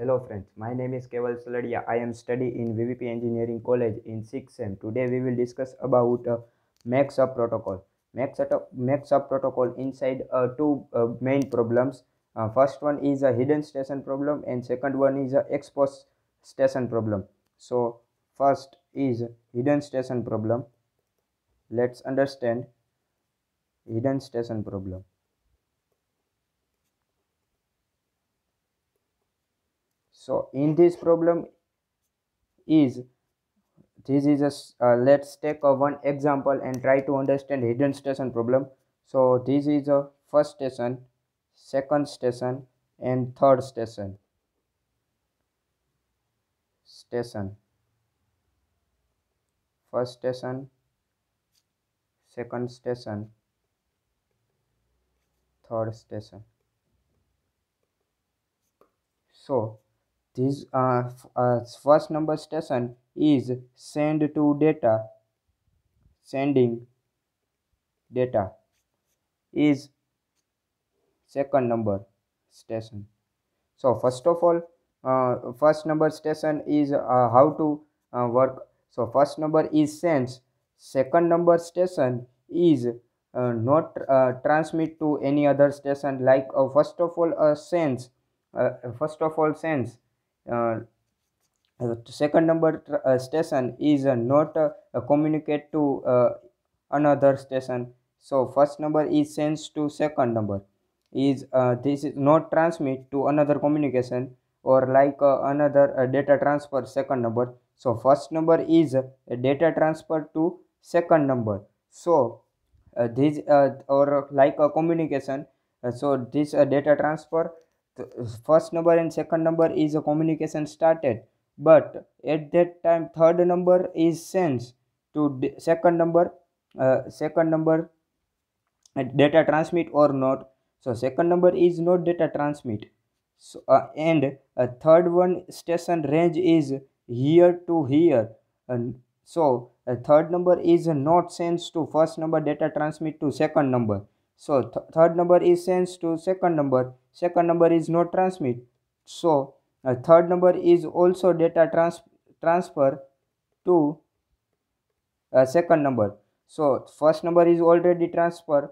Hello friends, my name is Keval Saladia. I am studying in VVP Engineering College in 6th Today we will discuss about uh, MAC sub protocol. Max MAC sub protocol inside uh, two uh, main problems. Uh, first one is a hidden station problem and second one is a exposed station problem. So first is hidden station problem. Let's understand hidden station problem. so in this problem is this is a uh, let's take a one example and try to understand hidden station problem so this is a first station second station and third station station first station second station third station so this uh, uh, first number station is send to data. Sending data is second number station. So first of all, uh, first number station is uh, how to uh, work. So first number is sends. Second number station is uh, not uh, transmit to any other station like uh, first of all uh, sends. sense first of all sense uh, second number uh, station is uh, not communicate to another station so first number is sends to second number is this is not transmit to another communication or like another data transfer second number so first number is data transfer to second number so uh, this uh, or like a communication uh, so this uh, data transfer first number and second number is a communication started but at that time third number is sent to second number uh, second number uh, data transmit or not so second number is not data transmit so, uh, and uh, third one station range is here to here and so uh, third number is not sent to first number data transmit to second number so th third number is sent to second number second number is no transmit so uh, third number is also data trans transfer to uh, second number so first number is already transfer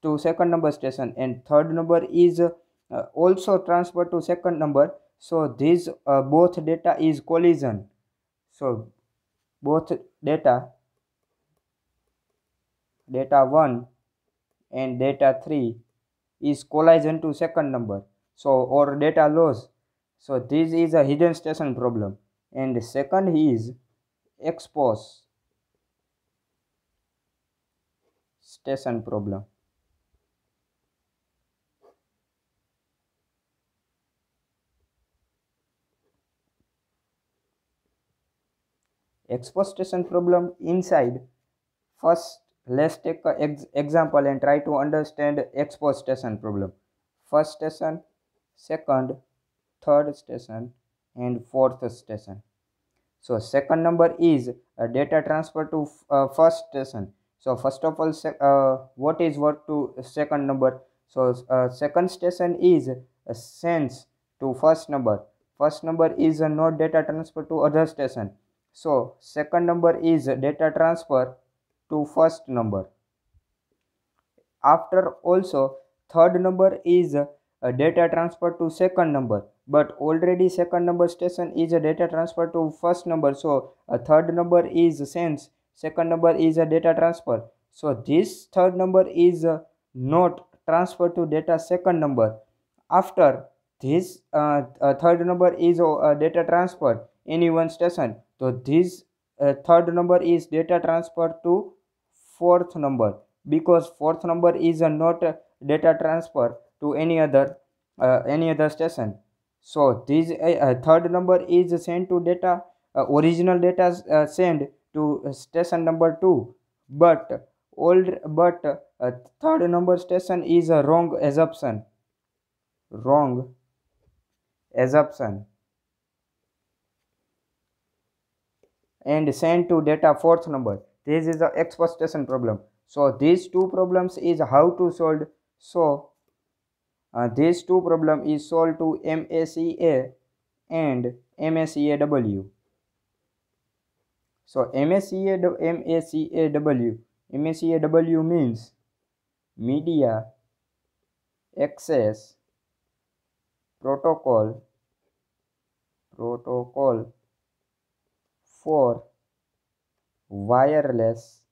to second number station and third number is uh, also transfer to second number so these uh, both data is collision so both data data 1 and data 3 is collision to second number so or data loss so this is a hidden station problem and second is expose station problem expose station problem inside first Let's take an example and try to understand exposure station problem. First station, second, third station and fourth station. So second number is data transfer to uh, first station. So first of all, uh, what is work to second number? So uh, second station is sends to first number. First number is a node data transfer to other station. So second number is data transfer to first number. After also third number is a data transfer to second number but already second number station is a data transfer to first number so a third number is sense second number is a data transfer so this third number is not transfer to data second number after this uh, third number is data transfer any one station so this uh, third number is data transfer to fourth number because fourth number is a not data transfer to any other uh, any other station so this uh, uh third number is sent to data uh, original data uh, sent to uh, station number 2 but old but uh, third number station is a wrong assumption wrong assumption and sent to data fourth number this is the exposition problem so these two problems is how to solve so uh, these two problem is solved to MACA and MACAW so MACA, MACAW MACAW means media access protocol protocol for wireless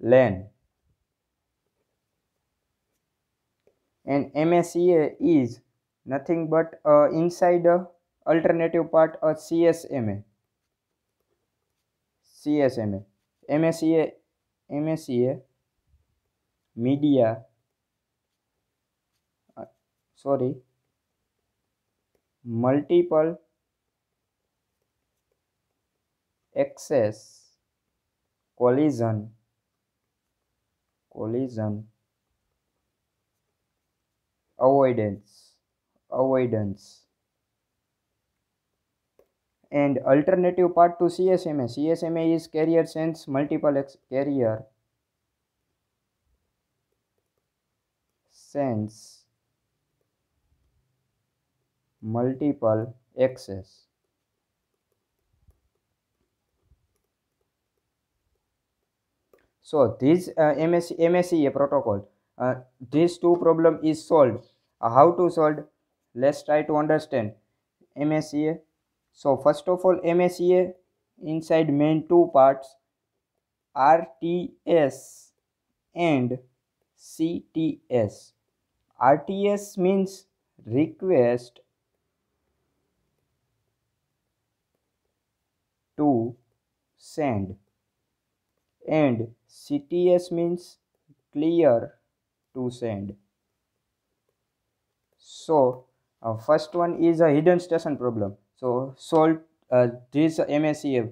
LAN and MSEA is nothing but inside a alternative part of CSMA CSMA MSEA MSEA media uh, sorry multiple Access, collision, collision, avoidance, avoidance, and alternative part to CSMA. CSMA is carrier sense multiple ex carrier sense multiple access. So this uh, MSC, a protocol, uh, these two problem is solved. Uh, how to solve? Let's try to understand MSEA. So first of all, MSEA inside main two parts, RTS and CTS. RTS means request to send and CTS means clear to send. So uh, first one is a hidden station problem. So solve uh, this MACF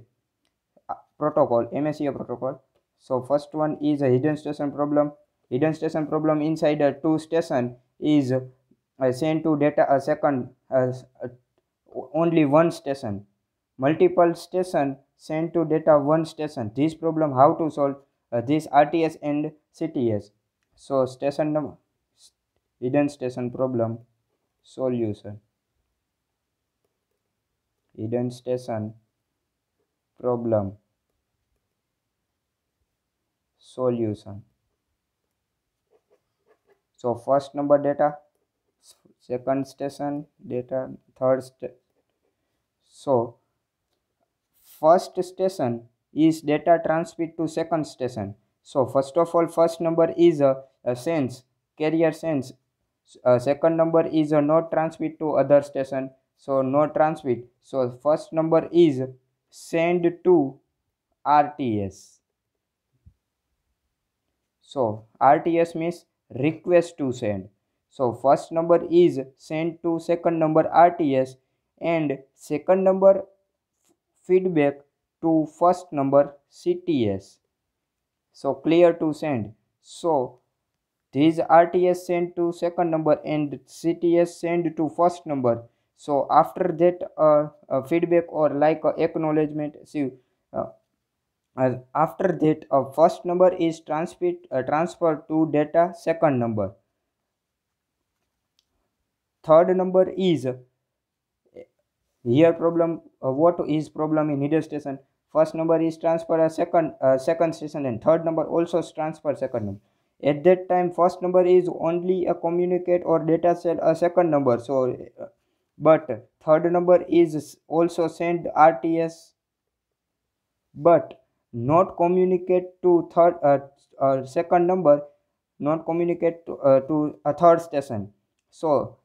uh, protocol, MACF protocol. So first one is a hidden station problem. Hidden station problem inside a two station is uh, sent to data a second uh, uh, only one station. Multiple station sent to data 1 station. This problem how to solve uh, this RTS and CTS. So station number hidden station problem solution. Hidden station problem solution. So first number data, second station data, third st so first station is data transmit to second station. So first of all, first number is a, a sense, carrier sense. Uh, second number is a no transmit to other station. So no transmit. So first number is send to RTS. So RTS means request to send. So first number is send to second number RTS and second number feedback to first number CTS. So clear to send. So this RTS send to second number and CTS send to first number. So after that uh, uh, feedback or like uh, acknowledgement, see, uh, after that first number is transferred uh, transferred to data second number. Third number is here problem, uh, what is problem in needle station? First number is transfer a uh, second, uh, second station and third number also is transfer second number. At that time, first number is only a communicate or data set a uh, second number. So, uh, but third number is also send RTS, but not communicate to third uh, uh second number, not communicate to, uh, to a third station. So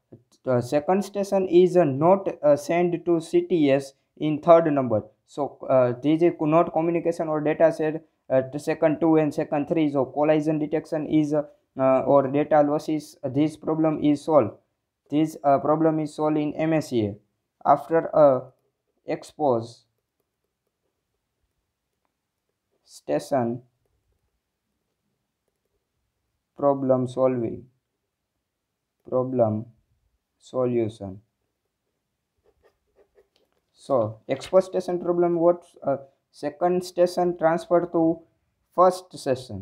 the uh, second station is uh, not uh, sent to CTS in third number. So this is not communication or data set. second 2 and second 3. So collision detection is or data loss is this problem is solved. This problem is solved in MSA after a expose station problem solving problem solution so first station problem what uh, second station transfer to first station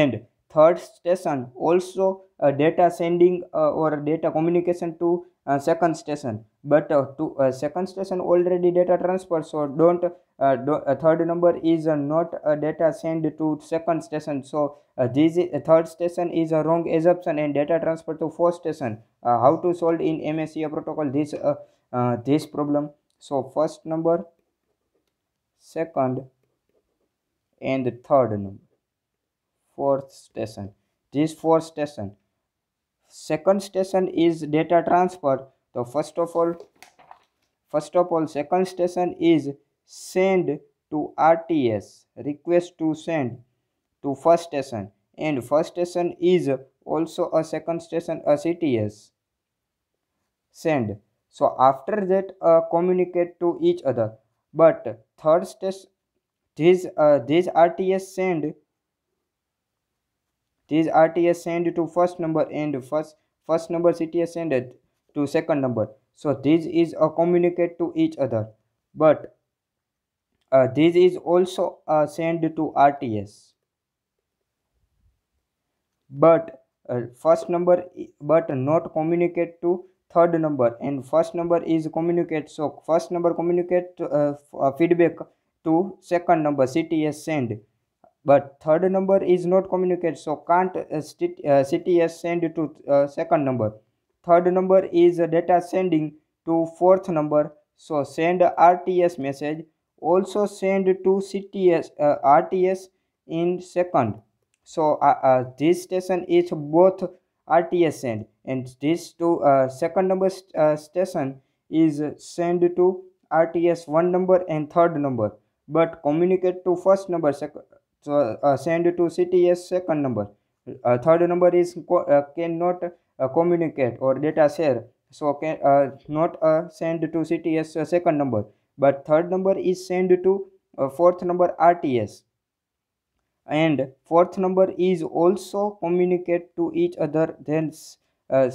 and third station also uh, data sending uh, or data communication to uh, second station but uh, to uh, second station already data transfer so don't uh, do, uh, third number is uh, not a data sent to second station so uh, this is, third station is a wrong assumption and data transfer to fourth station uh, how to solve in msca protocol this uh, this problem so first number second and third number fourth station this fourth station second station is data transfer so first of all first of all second station is send to RTS request to send to first station and first station is also a second station a CTS send so after that uh, communicate to each other but third station this uh, RTS send this RTS send to first number and first first number CTS send to second number so this is a communicate to each other but uh, this is also uh, sent to RTS but uh, first number but not communicate to third number and first number is communicate so first number communicate uh, uh feedback to second number CTS send but third number is not communicate so can't uh, uh CTS send to uh, second number third number is data sending to fourth number so send RTS message also send to CTS uh, RTS in second. So uh, uh, this station is both RTS send and this to uh, second number st uh, station is send to RTS one number and third number but communicate to first number so uh, send to CTS second number uh, third number is uh, cannot communicate or data share so can not send to CTS second number but third number is sent to uh, fourth number RTS and fourth number is also communicate to each other then uh,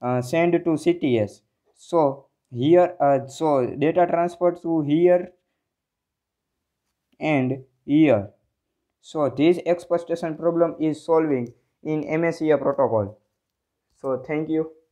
uh, send to CTS so here uh, so data transfer to here and here so this expression problem is solving in MSEA protocol so thank you